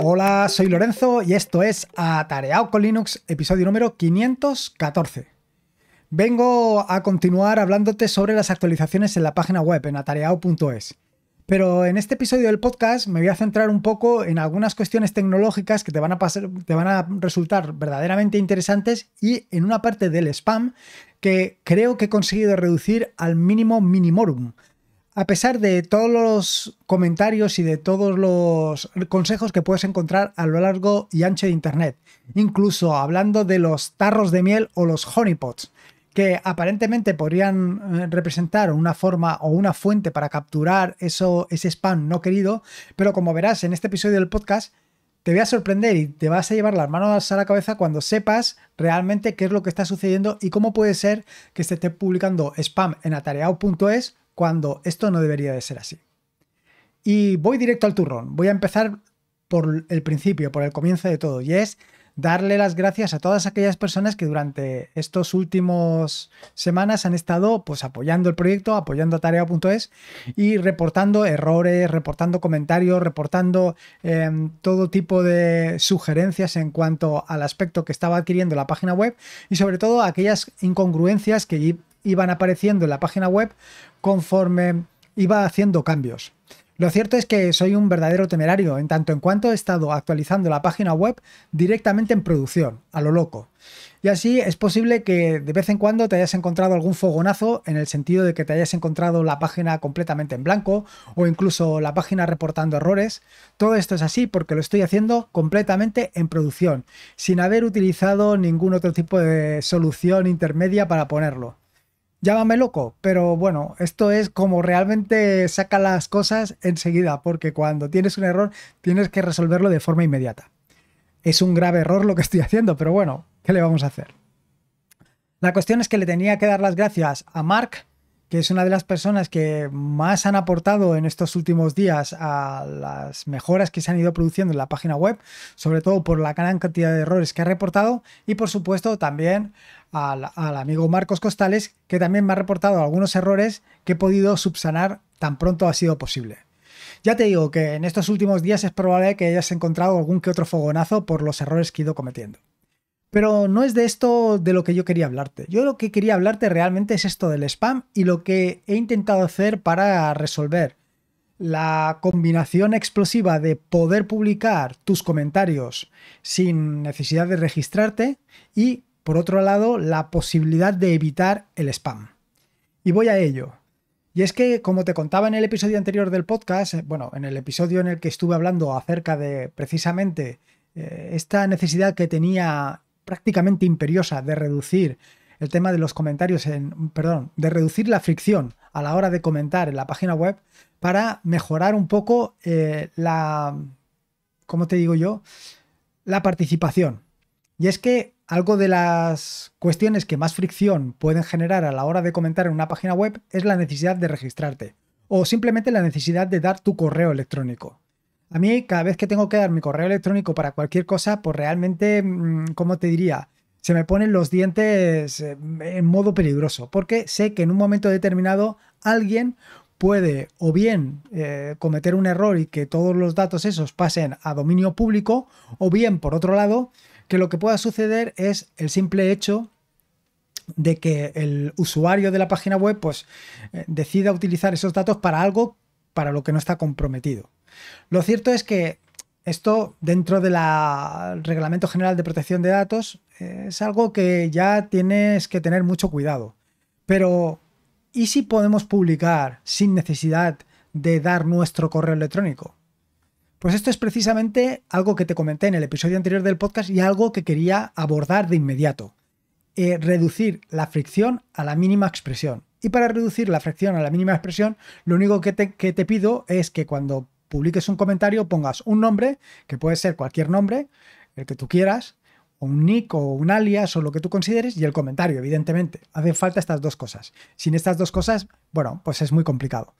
Hola, soy Lorenzo y esto es Atareado con Linux, episodio número 514. Vengo a continuar hablándote sobre las actualizaciones en la página web en atareado.es. Pero en este episodio del podcast me voy a centrar un poco en algunas cuestiones tecnológicas que te van a, pasar, te van a resultar verdaderamente interesantes y en una parte del spam que creo que he conseguido reducir al mínimo minimorum a pesar de todos los comentarios y de todos los consejos que puedes encontrar a lo largo y ancho de Internet, incluso hablando de los tarros de miel o los honeypots, que aparentemente podrían eh, representar una forma o una fuente para capturar eso, ese spam no querido, pero como verás en este episodio del podcast, te voy a sorprender y te vas a llevar las manos a la cabeza cuando sepas realmente qué es lo que está sucediendo y cómo puede ser que se esté publicando spam en atareado.es cuando esto no debería de ser así. Y voy directo al turrón, voy a empezar por el principio, por el comienzo de todo, y es darle las gracias a todas aquellas personas que durante estos últimos semanas han estado pues apoyando el proyecto, apoyando a tarea.es y reportando errores, reportando comentarios, reportando em, todo tipo de sugerencias en cuanto al aspecto que estaba adquiriendo la página web y sobre todo aquellas incongruencias que iban apareciendo en la página web conforme iba haciendo cambios. Lo cierto es que soy un verdadero temerario, en tanto en cuanto he estado actualizando la página web directamente en producción, a lo loco. Y así es posible que de vez en cuando te hayas encontrado algún fogonazo en el sentido de que te hayas encontrado la página completamente en blanco o incluso la página reportando errores. Todo esto es así porque lo estoy haciendo completamente en producción, sin haber utilizado ningún otro tipo de solución intermedia para ponerlo llámame loco, pero bueno, esto es como realmente saca las cosas enseguida, porque cuando tienes un error tienes que resolverlo de forma inmediata. Es un grave error lo que estoy haciendo, pero bueno, ¿qué le vamos a hacer? La cuestión es que le tenía que dar las gracias a Mark que es una de las personas que más han aportado en estos últimos días a las mejoras que se han ido produciendo en la página web, sobre todo por la gran cantidad de errores que ha reportado y por supuesto también al, amigo Marcos Costales, que también me ha reportado algunos errores que he podido subsanar tan pronto ha sido posible. Ya te digo que en estos últimos días es probable que hayas encontrado algún que otro fogonazo por los errores que he ido cometiendo. Pero no es de esto de lo que yo quería hablarte. Yo lo que quería hablarte realmente es esto del spam y lo que he intentado hacer para resolver la combinación explosiva de poder publicar tus comentarios sin necesidad de registrarte y, por otro lado, la posibilidad de evitar el spam. Y voy a ello. Y es que, como te contaba en el episodio anterior del podcast, eh, bueno, en el episodio en el que estuve hablando acerca de precisamente eh, esta necesidad que tenía prácticamente imperiosa de reducir el tema de los comentarios en, perdón, de reducir la fricción a la hora de comentar en la página web para mejorar un poco eh, la, ¿cómo te digo yo? La participación. Y es que algo de las cuestiones que más fricción pueden generar a la hora de comentar en una página web es la necesidad de registrarte o simplemente la necesidad de dar tu correo electrónico. A mí cada vez que tengo que dar mi correo electrónico para cualquier cosa, pues realmente, mm, ¿cómo te diría? Se me ponen los dientes eh, en modo peligroso, porque sé que en un momento determinado alguien puede o bien eh, cometer un error y que todos los datos esos pasen a dominio público, o bien, por otro lado, que lo que pueda suceder es el simple hecho de que el usuario de la página web pues eh, decida utilizar esos datos para algo para lo que no está comprometido. Lo cierto es que esto dentro del Reglamento General de Protección de Datos eh, es algo que ya tienes que tener mucho cuidado. Pero, ¿y si podemos publicar sin necesidad de dar nuestro correo electrónico? Pues esto es precisamente algo que te comenté en el episodio anterior del podcast y algo que quería abordar de inmediato. Eh, reducir la fricción a la mínima expresión. Y para reducir la fricción a la mínima expresión, lo único que te, que te pido es que cuando publiques un comentario pongas un nombre, que puede ser cualquier nombre, el que tú quieras, o un nick o un alias o lo que tú consideres y el comentario, evidentemente. Hacen falta estas dos cosas. Sin estas dos cosas, bueno, pues es muy complicado.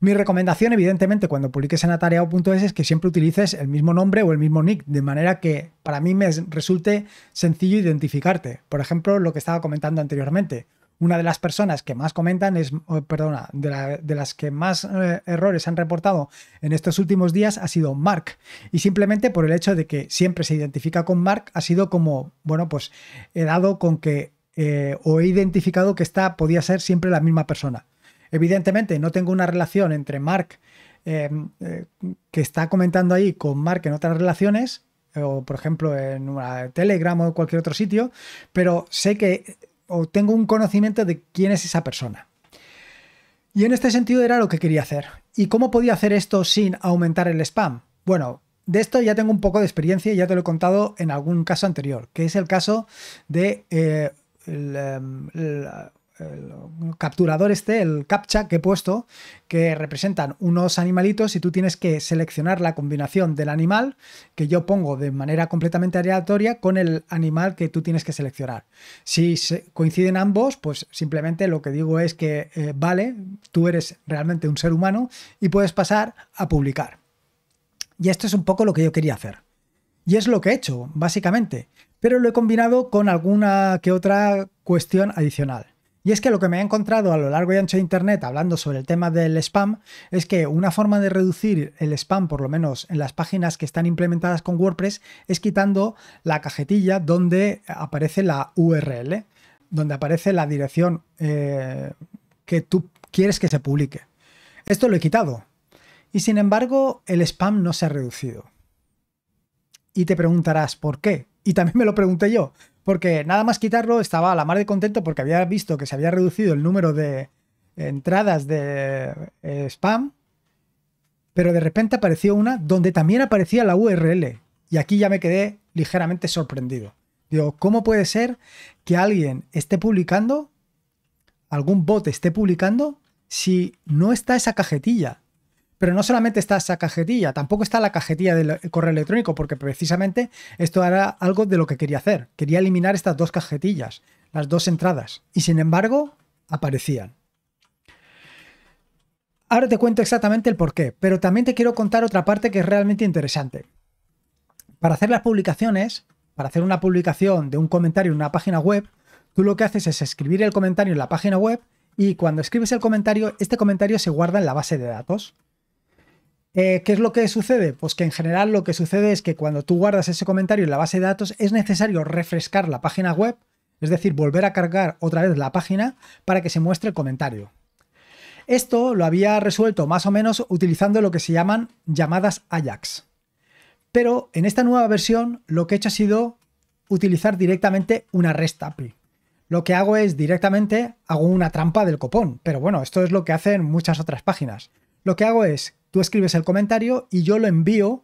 Mi recomendación, evidentemente, cuando publiques en atareado.es es que siempre utilices el mismo nombre o el mismo nick, de manera que para mí me resulte sencillo identificarte. Por ejemplo, lo que estaba comentando anteriormente. Una de las personas que más comentan es, oh, perdona, de, las que más eh, errores han reportado en estos últimos días ha sido Mark. Y simplemente por el hecho de que siempre se identifica con Mark, ha sido como, bueno, pues he dado con que eh, o he identificado que esta podía ser siempre la misma persona. Evidentemente, no tengo una relación entre Mark eh, eh, que está comentando ahí con Mark en otras relaciones, eh, o por ejemplo en Telegram o cualquier otro sitio, pero sé que o tengo un conocimiento de quién es esa persona. Y en este sentido era lo que quería hacer. ¿Y cómo podía hacer esto sin aumentar el spam? Bueno, de esto ya tengo un poco de experiencia y ya te lo he contado en algún caso anterior, que es el caso de em, capturador este, el captcha que he puesto, que representan unos animalitos y tú tienes que seleccionar la combinación del animal que yo pongo de manera completamente aleatoria con el animal que tú tienes que seleccionar. Si coinciden ambos, pues simplemente lo que digo es que eh, vale, tú eres realmente un ser humano y puedes pasar a publicar. Y esto es un poco lo que yo quería hacer. Y es lo que he hecho, básicamente. Pero lo he combinado con alguna que otra cuestión adicional. Y es que lo que me he encontrado a lo largo y ancho de Internet hablando sobre el tema del spam es que una forma de reducir el spam, por lo menos en las páginas que están implementadas con WordPress, es quitando la cajetilla donde aparece la URL, donde aparece la dirección eh, que tú quieres que se publique. Esto lo he quitado. Y sin embargo, el spam no se ha reducido. Y te preguntarás, ¿por qué? Y también me lo pregunté yo, porque nada más quitarlo estaba a la mar de contento porque había visto que se había reducido el número de entradas de eh, spam, pero de repente apareció una donde también aparecía la URL. Y aquí ya me quedé ligeramente sorprendido. Digo, ¿cómo puede ser que alguien esté publicando, algún bot esté publicando, si no está esa cajetilla? Pero no solamente está esa cajetilla, tampoco está la cajetilla del correo electrónico, porque precisamente esto era algo de lo que quería hacer. Quería eliminar estas dos cajetillas, las dos entradas. Y sin embargo, aparecían. Ahora te cuento exactamente el porqué, pero también te quiero contar otra parte que es realmente interesante. Para hacer las publicaciones, para hacer una publicación de un comentario en una página web, tú lo que haces es escribir el comentario en la página web y cuando escribes el comentario, este comentario se guarda en la base de datos. Eh, ¿Qué es lo que sucede? Pues que en general lo que sucede es que cuando tú guardas ese comentario en la base de datos es necesario refrescar la página web, es decir, volver a cargar otra vez la página para que se muestre el comentario. Esto lo había resuelto más o menos utilizando lo que se llaman llamadas Ajax. Pero en esta nueva versión lo que he hecho ha sido utilizar directamente una REST API. Lo que hago es directamente hago una trampa del copón, pero bueno, esto es lo que hacen muchas otras páginas. Lo que hago es Tú escribes el comentario y yo lo envío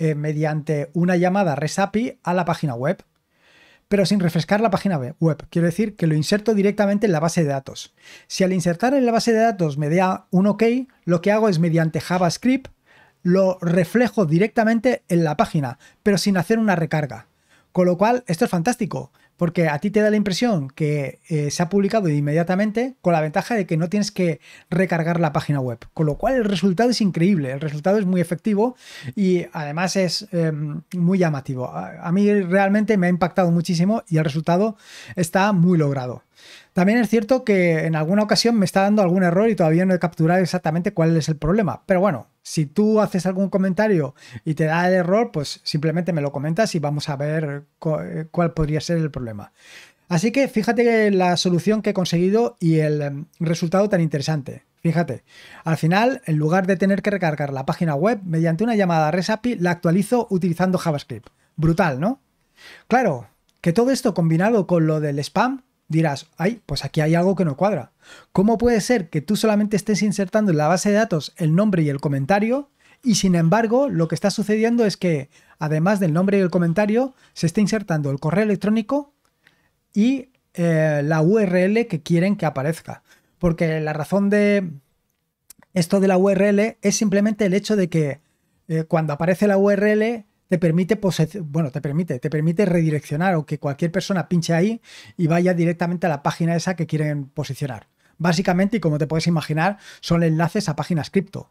eh, mediante una llamada RESAPI a la página web, pero sin refrescar la página web. Quiero decir que lo inserto directamente en la base de datos. Si al insertar en la base de datos me da un OK, lo que hago es mediante JavaScript lo reflejo directamente en la página, pero sin hacer una recarga. Con lo cual, esto es fantástico porque a ti te da la impresión que eh, se ha publicado inmediatamente con la ventaja de que no tienes que recargar la página web, con lo cual el resultado es increíble, el resultado es muy efectivo y además es em, muy llamativo. a mí realmente me ha impactado muchísimo y el resultado está muy logrado. También es cierto que en alguna ocasión me está dando algún error y todavía no he capturado exactamente cuál es el problema. Pero bueno, si tú haces algún comentario y te da el error, pues simplemente me lo comentas y vamos a ver eh, cuál podría ser el problema. Así que fíjate la solución que he conseguido y el em, resultado tan interesante. Fíjate, al final, en lugar de tener que recargar la página web mediante una llamada a RESAPI, la actualizo utilizando JavaScript. Brutal, ¿no? Claro, que todo esto combinado con lo del spam dirás, ay, pues aquí hay algo que no cuadra. ¿Cómo puede ser que tú solamente estés insertando en la base de datos el nombre y el comentario y sin embargo lo que está sucediendo es que además del nombre y el comentario se está insertando el correo electrónico y eh, la URL que quieren que aparezca? Porque la razón de esto de la URL es simplemente el hecho de que eh, cuando aparece la URL te permite bueno, te permite, te permite redireccionar o que cualquier persona pinche ahí y vaya directamente a la página esa que quieren posicionar. Básicamente, y como te puedes imaginar, son enlaces a páginas cripto.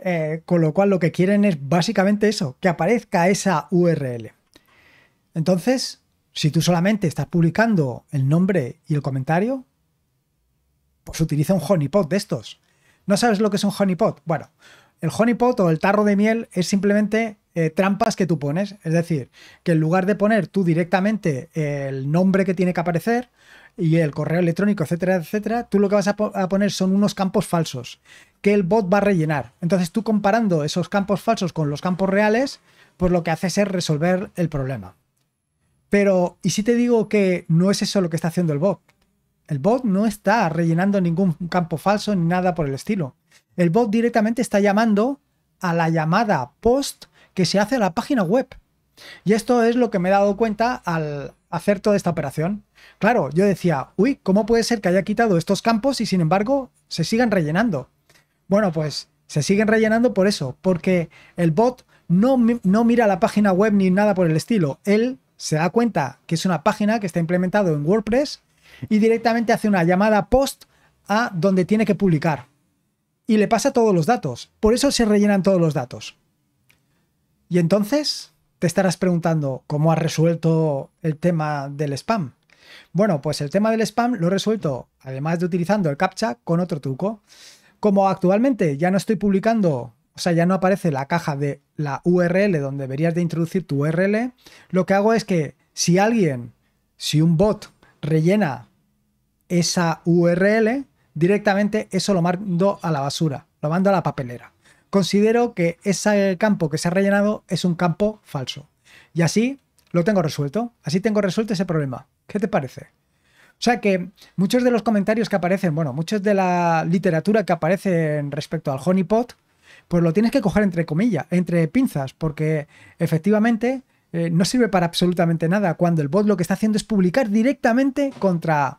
Eh, con lo cual lo que quieren es básicamente eso, que aparezca esa URL. Entonces, si tú solamente estás publicando el nombre y el comentario, pues utiliza un honeypot de estos. ¿No sabes lo que es un honeypot? Bueno, el honeypot o el tarro de miel es simplemente eh, trampas que tú pones. Es decir, que en lugar de poner tú directamente el nombre que tiene que aparecer y el correo electrónico, etcétera, etcétera, tú lo que vas a, a poner son unos campos falsos que el bot va a rellenar. Entonces tú comparando esos campos falsos con los campos reales, pues lo que haces es resolver el problema. Pero, ¿y si te digo que no es eso lo que está haciendo el bot? El bot no está rellenando ningún campo falso ni nada por el estilo. El bot directamente está llamando a la llamada post que se hace a la página web. Y esto es lo que me he dado cuenta al hacer toda esta operación. Claro, yo decía, uy, ¿cómo puede ser que haya quitado estos campos y sin embargo se sigan rellenando? Bueno, pues se siguen rellenando por eso, porque el bot no, no mira la página web ni nada por el estilo. Él se da cuenta que es una página que está implementado en WordPress y directamente hace una llamada post a donde tiene que publicar. Y le pasa todos los datos. Por eso se rellenan todos los datos. Y entonces te estarás preguntando, ¿cómo has resuelto el tema del spam? Bueno, pues el tema del spam lo he resuelto, además de utilizando el CAPTCHA, con otro truco. Como actualmente ya no estoy publicando, o sea, ya no aparece la caja de la URL donde deberías de introducir tu URL, lo que hago es que si alguien, si un bot rellena esa URL, directamente eso lo mando a la basura, lo mando a la papelera considero que ese campo que se ha rellenado es un campo falso. Y así lo tengo resuelto. Así tengo resuelto ese problema. ¿Qué te parece? O sea que muchos de los comentarios que aparecen, bueno, muchos de la literatura que aparece respecto al honeypot, pues lo tienes que coger entre comillas, entre pinzas, porque efectivamente eh, no sirve para absolutamente nada cuando el bot lo que está haciendo es publicar directamente contra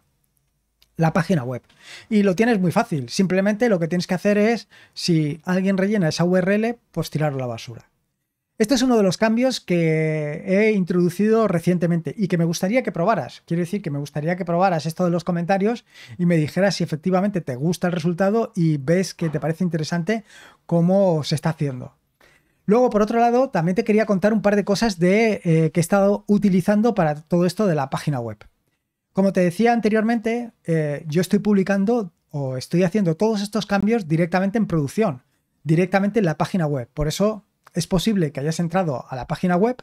la página web. Y lo tienes muy fácil. Simplemente lo que tienes que hacer es, si alguien rellena esa URL, pues tirarlo a la basura. Este es uno de los cambios que he introducido recientemente y que me gustaría que probaras. Quiero decir que me gustaría que probaras esto de los comentarios y me dijeras si efectivamente te gusta el resultado y ves que te parece interesante cómo se está haciendo. Luego, por otro lado, también te quería contar un par de cosas de, eh, que he estado utilizando para todo esto de la página web. Como te decía anteriormente, eh, yo estoy publicando o estoy haciendo todos estos cambios directamente en producción, directamente en la página web. Por eso es posible que hayas entrado a la página web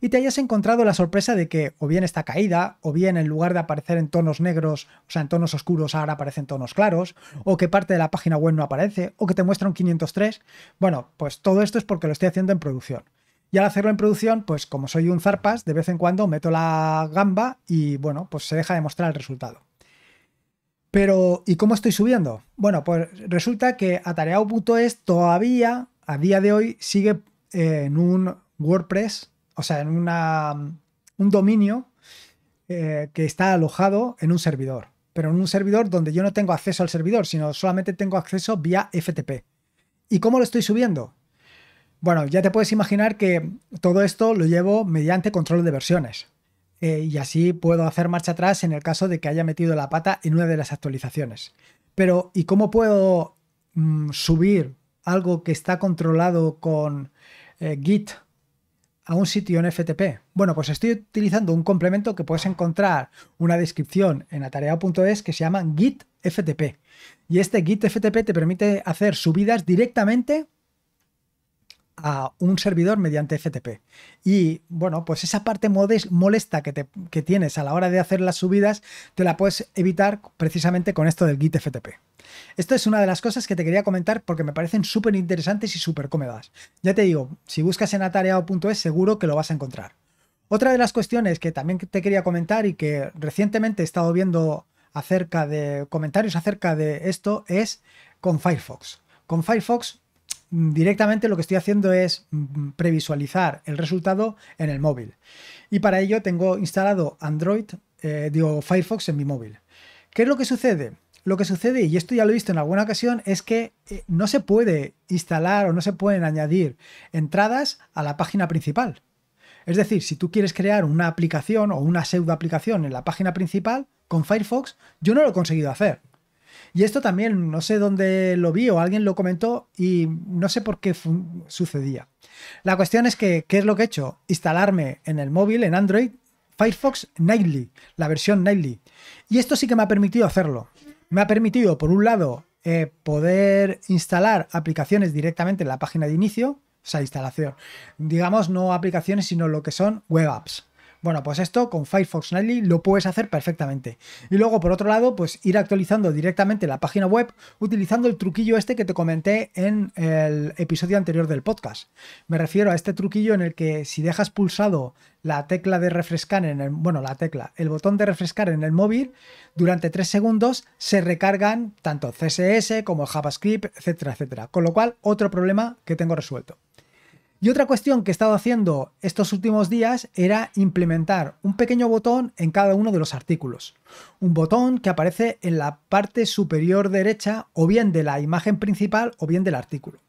y te hayas encontrado la sorpresa de que o bien está caída, o bien en lugar de aparecer en tonos negros, o sea, en tonos oscuros, ahora aparecen tonos claros, o que parte de la página web no aparece, o que te muestra un 503. Bueno, pues todo esto es porque lo estoy haciendo en producción. Y al hacerlo en producción, pues como soy un zarpas, de vez en cuando meto la gamba y bueno, pues se deja de mostrar el resultado. Pero, ¿y cómo estoy subiendo? Bueno, pues resulta que atareado.es todavía, a día de hoy, sigue en un WordPress, o sea, en una, un dominio eh, que está alojado en un servidor. Pero en un servidor donde yo no tengo acceso al servidor, sino solamente tengo acceso vía FTP. ¿Y cómo lo estoy subiendo? Bueno, ya te puedes imaginar que todo esto lo llevo mediante control de versiones. Eh, y así puedo hacer marcha atrás en el caso de que haya metido la pata en una de las actualizaciones. Pero, ¿y cómo puedo mm, subir algo que está controlado con eh, Git a un sitio en FTP? Bueno, pues estoy utilizando un complemento que puedes encontrar una descripción en atareado.es que se llama Git FTP. Y este Git FTP te permite hacer subidas directamente a un servidor mediante FTP. Y bueno, pues esa parte molesta que, te, que tienes a la hora de hacer las subidas, te la puedes evitar precisamente con esto del Git FTP. Esto es una de las cosas que te quería comentar porque me parecen súper interesantes y súper cómodas. Ya te digo, si buscas en atareado.es seguro que lo vas a encontrar. Otra de las cuestiones que también te quería comentar y que recientemente he estado viendo acerca de comentarios acerca de esto es con Firefox. Con Firefox directamente lo que estoy haciendo es mm, previsualizar el resultado en el móvil. Y para ello tengo instalado Android, eh, o Firefox en mi móvil. ¿Qué es lo que sucede? Lo que sucede, y esto ya lo he visto en alguna ocasión, es que eh, no se puede instalar o no se pueden añadir entradas a la página principal. Es decir, si tú quieres crear una aplicación o una pseudo aplicación en la página principal con Firefox, yo no lo he conseguido hacer. Y esto también, no sé dónde lo vi o alguien lo comentó y no sé por qué sucedía. La cuestión es que, ¿qué es lo que he hecho? Instalarme en el móvil, en Android, Firefox Nightly, la versión Nightly. Y esto sí que me ha permitido hacerlo. Me ha permitido, por un lado, eh, poder instalar aplicaciones directamente en la página de inicio, o sea, instalación. Digamos, no aplicaciones, sino lo que son web apps. Bueno, pues esto con Firefox Nightly lo puedes hacer perfectamente. Y luego, por otro lado, pues ir actualizando directamente la página web utilizando el truquillo este que te comenté en el episodio anterior del podcast. Me refiero a este truquillo en el que si dejas pulsado la tecla de refrescar en el, bueno, la tecla, el botón de refrescar en el móvil, durante tres segundos se recargan tanto CSS como JavaScript, etcétera, etcétera. Con lo cual, otro problema que tengo resuelto. Y otra cuestión que he estado haciendo estos últimos días era implementar un pequeño botón en cada uno de los artículos. Un botón que aparece en la parte superior derecha o bien de la imagen principal o bien del artículo.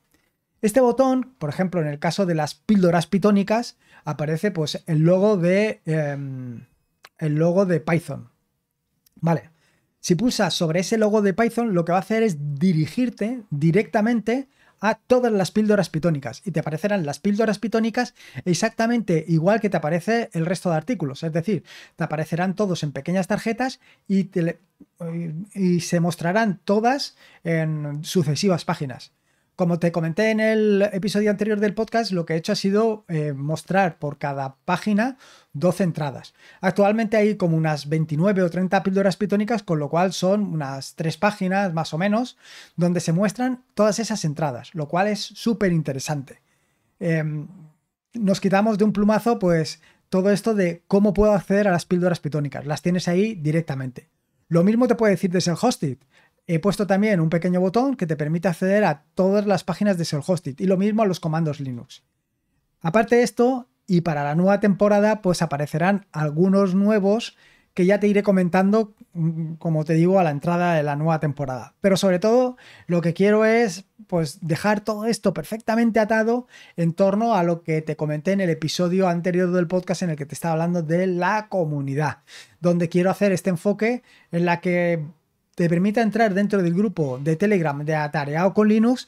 Este botón, por ejemplo, en el caso de las píldoras pitónicas, aparece pues el logo de, em, el logo de Python. Vale. Si pulsas sobre ese logo de Python, lo que va a hacer es dirigirte directamente a todas las píldoras pitónicas y te aparecerán las píldoras pitónicas exactamente igual que te aparece el resto de artículos. Es decir, te aparecerán todos en pequeñas tarjetas y, y se mostrarán todas en sucesivas páginas. Como te comenté en el episodio anterior del podcast, lo que he hecho ha sido eh, mostrar por cada página 12 entradas. Actualmente hay como unas 29 o 30 píldoras pitónicas, con lo cual son unas 3 páginas más o menos, donde se muestran todas esas entradas, lo cual es súper interesante. Em, nos quitamos de un plumazo, pues, todo esto de cómo puedo acceder a las píldoras pitónicas. Las tienes ahí directamente. Lo mismo te puede decir desde el hosted. He puesto también un pequeño botón que te permite acceder a todas las páginas de Shell Hosted y lo mismo a los comandos Linux. Aparte de esto, y para la nueva temporada, pues aparecerán algunos nuevos que ya te iré comentando, mm, como te digo, a la entrada de la nueva temporada. Pero sobre todo, lo que quiero es pues dejar todo esto perfectamente atado en torno a lo que te comenté en el episodio anterior del podcast en el que te estaba hablando de la comunidad, donde quiero hacer este enfoque en la que te permita entrar dentro del grupo de Telegram de Atareado con Linux,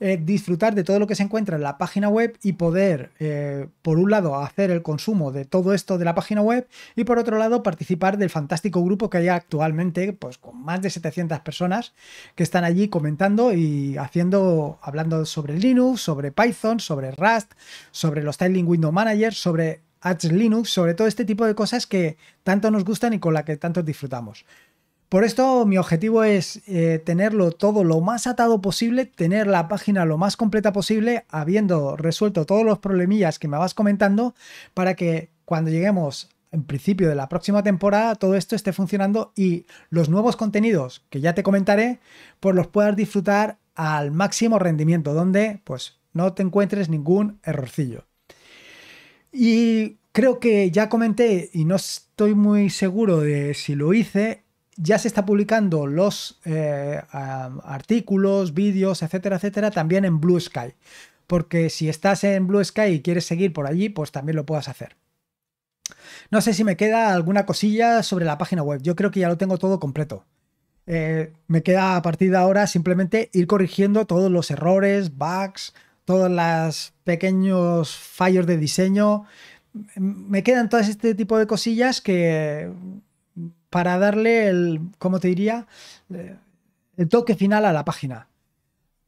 eh, disfrutar de todo lo que se encuentra en la página web y poder, eh, por un lado, hacer el consumo de todo esto de la página web y por otro lado, participar del fantástico grupo que hay actualmente, pues con más de 700 personas que están allí comentando y haciendo, hablando sobre Linux, sobre Python, sobre Rust, sobre los Tiling Window Manager, sobre Ads Linux, sobre todo este tipo de cosas que tanto nos gustan y con las que tanto disfrutamos. Por esto mi objetivo es eh, tenerlo todo lo más atado posible, tener la página lo más completa posible, habiendo resuelto todos los problemillas que me vas comentando, para que cuando lleguemos en principio de la próxima temporada todo esto esté funcionando y los nuevos contenidos que ya te comentaré, pues los puedas disfrutar al máximo rendimiento, donde pues no te encuentres ningún errorcillo. Y creo que ya comenté y no estoy muy seguro de si lo hice ya se está publicando los eh, artículos, vídeos, etcétera, etcétera, también en Blue Sky. Porque si estás en Blue Sky y quieres seguir por allí, pues también lo puedas hacer. No sé si me queda alguna cosilla sobre la página web. Yo creo que ya lo tengo todo completo. Eh, me queda a partir de ahora simplemente ir corrigiendo todos los errores, bugs, todos los pequeños fallos de diseño. Me quedan todas este tipo de cosillas que para darle el, ¿cómo te diría? Eh, el toque final a la página.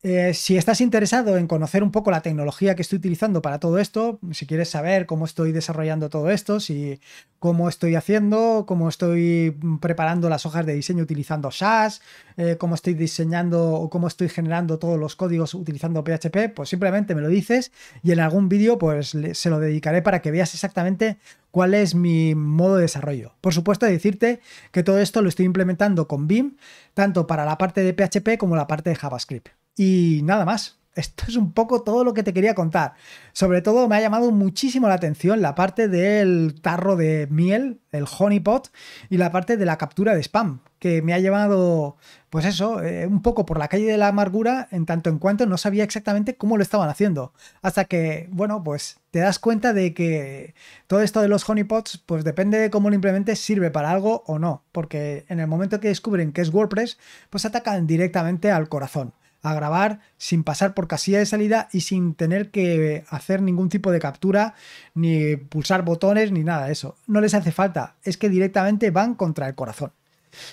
Eh, si estás interesado en conocer un poco la tecnología que estoy utilizando para todo esto, si quieres saber cómo estoy desarrollando todo esto, si, cómo estoy haciendo, cómo estoy preparando las hojas de diseño utilizando SAS, eh, cómo estoy diseñando o cómo estoy generando todos los códigos utilizando PHP, pues simplemente me lo dices y en algún vídeo pues se lo dedicaré para que veas exactamente cuál es mi modo de desarrollo. Por supuesto, decirte que todo esto lo estoy implementando con BIM, tanto para la parte de PHP como la parte de JavaScript. Y nada más. Esto es un poco todo lo que te quería contar. Sobre todo me ha llamado muchísimo la atención la parte del tarro de miel, el honeypot, y la parte de la captura de spam, que me ha llevado, pues eso, eh, un poco por la calle de la amargura, en tanto en cuanto no sabía exactamente cómo lo estaban haciendo. Hasta que, bueno, pues te das cuenta de que todo esto de los honeypots, pues depende de cómo lo implementes, sirve para algo o no. Porque en el momento que descubren que es WordPress, pues atacan directamente al corazón a grabar sin pasar por casilla de salida y sin tener que hacer ningún tipo de captura, ni pulsar botones, ni nada de eso. No les hace falta, es que directamente van contra el corazón.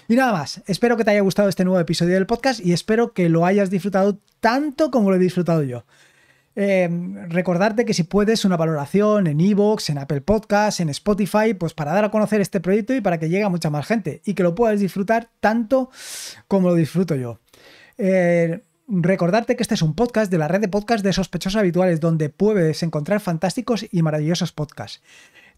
Y nada más, espero que te haya gustado este nuevo episodio del podcast y espero que lo hayas disfrutado tanto como lo he disfrutado yo. Eh, recordarte que si puedes una valoración en Evox, en Apple Podcasts, en Spotify, pues para dar a conocer este proyecto y para que llegue a mucha más gente y que lo puedas disfrutar tanto como lo disfruto yo. Eh, Recordarte que este es un podcast de la red de podcasts de sospechosos habituales donde puedes encontrar fantásticos y maravillosos podcasts.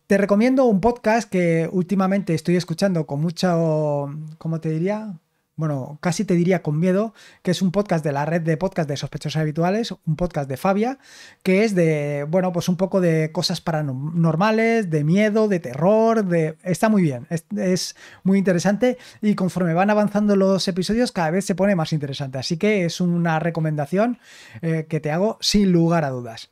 Te recomiendo un podcast que últimamente estoy escuchando con mucho, ¿cómo te diría? bueno, casi te diría con miedo, que es un podcast de la red de podcast de sospechosos habituales, un podcast de Fabia, que es de, bueno, pues un poco de cosas paranormales, de miedo, de terror, de... Está muy bien, es, muy interesante y conforme van avanzando los episodios cada vez se pone más interesante, así que es una recomendación eh, que te hago sin lugar a dudas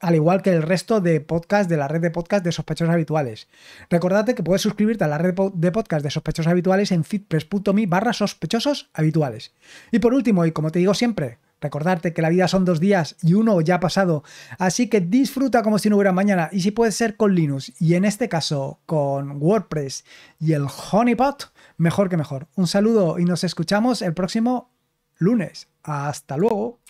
al igual que el resto de podcasts de la red de podcast de sospechosos habituales. Recordate que puedes suscribirte a la red de podcast de sospechosos habituales en fitpress.me barra sospechosos habituales. Y por último, y como te digo siempre, recordarte que la vida son dos días y uno ya ha pasado, así que disfruta como si no hubiera mañana y si puede ser con Linux y en este caso con WordPress y el Honeypot, mejor que mejor. Un saludo y nos escuchamos el próximo lunes. Hasta luego.